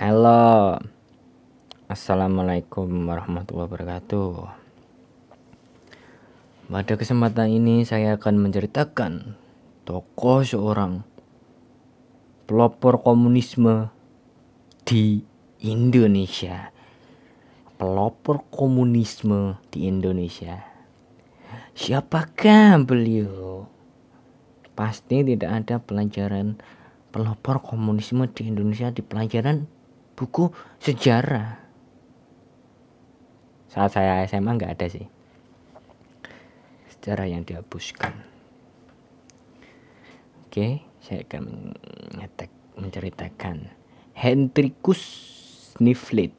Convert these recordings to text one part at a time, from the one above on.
Halo. Assalamualaikum warahmatullahi wabarakatuh. Pada kesempatan ini saya akan menceritakan tokoh seorang pelopor komunisme di Indonesia. Pelopor komunisme di Indonesia. Siapakah beliau? Pasti tidak ada pelajaran pelopor komunisme di Indonesia di pelajaran buku sejarah. Saat saya SMA nggak ada sih. Sejarah yang dihapuskan. Oke, saya akan mencetak, menceritakan Hendrikus Niflit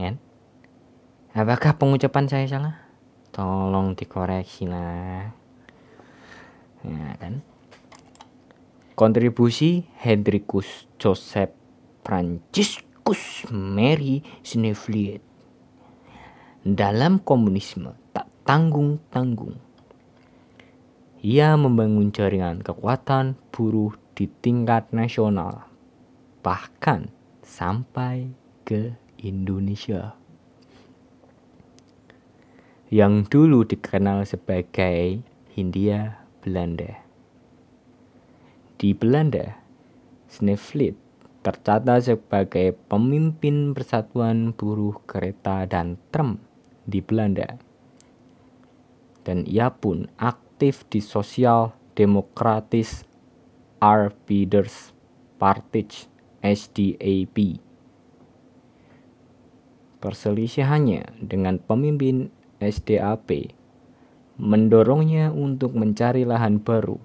Ya. Kan? Apakah pengucapan saya salah? Tolong dikoreksi lah. Ya kan? Kontribusi Hendrikus Joseph Franciscus Mary Snevliet. Dalam komunisme tak tanggung-tanggung, ia membangun jaringan kekuatan buruh di tingkat nasional, bahkan sampai ke Indonesia. Yang dulu dikenal sebagai Hindia Belanda. Di Belanda, Snevliet tercatat sebagai pemimpin persatuan buruh kereta dan trem di Belanda. Dan ia pun aktif di Sosial Demokratis Arbeiders Partij SDAP. Perselisihannya dengan pemimpin SDAP mendorongnya untuk mencari lahan baru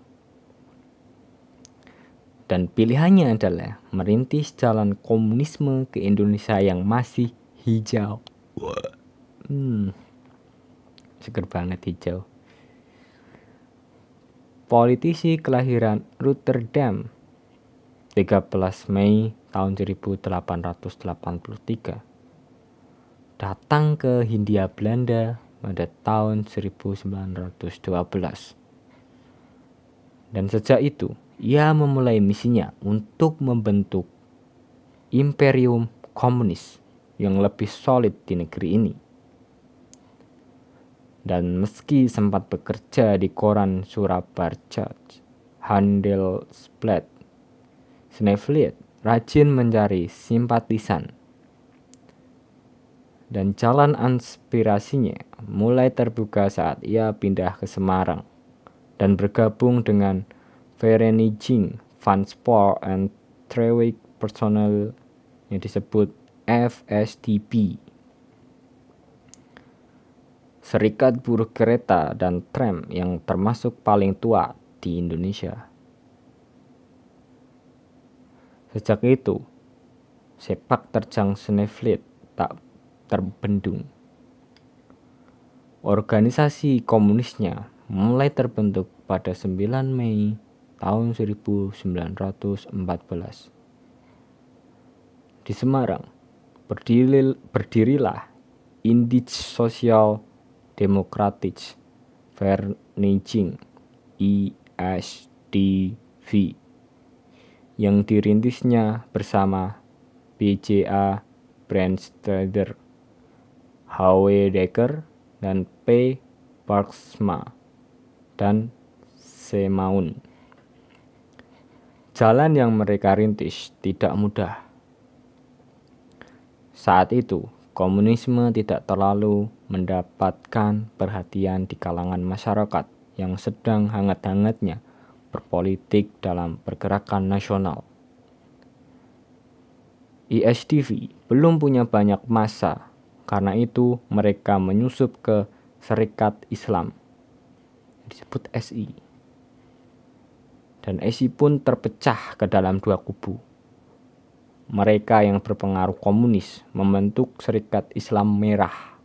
dan pilihannya adalah merintis jalan komunisme ke Indonesia yang masih hijau. Hmm, seger banget hijau. Politisi kelahiran Rotterdam 13 Mei tahun 1883 datang ke Hindia Belanda pada tahun 1912 dan sejak itu ia memulai misinya untuk membentuk imperium komunis yang lebih solid di negeri ini. Dan meski sempat bekerja di koran Church, Handel Split, Snevliet rajin mencari simpatisan. Dan jalan inspirasinya mulai terbuka saat ia pindah ke Semarang dan bergabung dengan Vereniging Vanspor and Trewick Personal yang disebut FSTP. Serikat Buruh Kereta dan Tram yang termasuk paling tua di Indonesia. Sejak itu, sepak terjang Sneflit tak terbendung. Organisasi komunisnya mulai terbentuk pada 9 Mei tahun 1914. Di Semarang, berdiri, berdirilah Indij Sosial Demokratis Vernijing ISDV yang dirintisnya bersama BCA Brandsteder, H.W. Decker, dan P. Parksma dan Semaun. Jalan yang mereka rintis tidak mudah. Saat itu, komunisme tidak terlalu mendapatkan perhatian di kalangan masyarakat yang sedang hangat-hangatnya berpolitik dalam pergerakan nasional. ISTV belum punya banyak masa, karena itu mereka menyusup ke Serikat Islam, disebut SI dan Esi pun terpecah ke dalam dua kubu. Mereka yang berpengaruh komunis membentuk Serikat Islam Merah,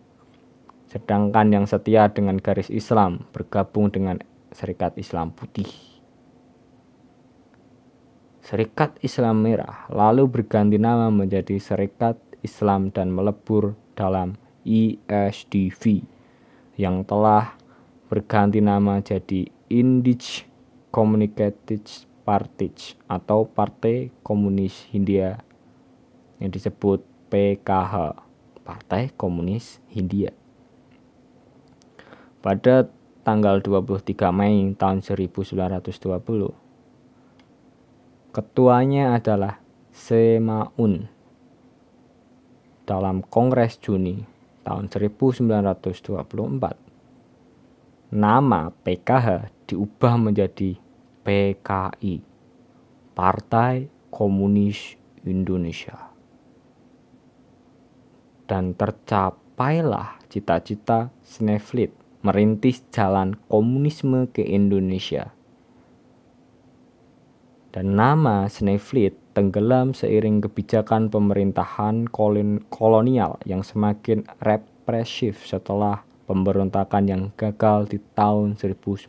sedangkan yang setia dengan garis Islam bergabung dengan Serikat Islam Putih. Serikat Islam Merah lalu berganti nama menjadi Serikat Islam dan melebur dalam ISDV e yang telah berganti nama jadi Indij Communicative Partij atau Partai Komunis Hindia yang disebut PKH Partai Komunis Hindia pada tanggal 23 Mei tahun 1920 ketuanya adalah Semaun dalam Kongres Juni tahun 1924 nama PKH diubah menjadi PKI, Partai Komunis Indonesia. Dan tercapailah cita-cita Sneflit merintis jalan komunisme ke Indonesia. Dan nama Sneflit tenggelam seiring kebijakan pemerintahan kolonial yang semakin represif setelah pemberontakan yang gagal di tahun 1926.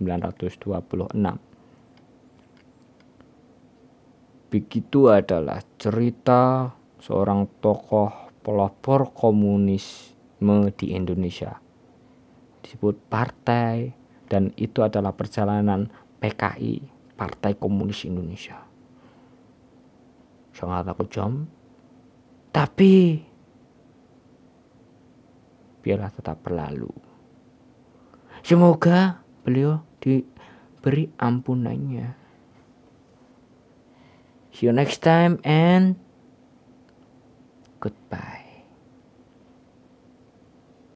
Begitu adalah cerita seorang tokoh pelopor komunisme di Indonesia. Disebut partai dan itu adalah perjalanan PKI, Partai Komunis Indonesia. Sangat aku jom. Tapi biarlah tetap berlalu. Semoga beliau diberi ampunannya. See you next time and goodbye.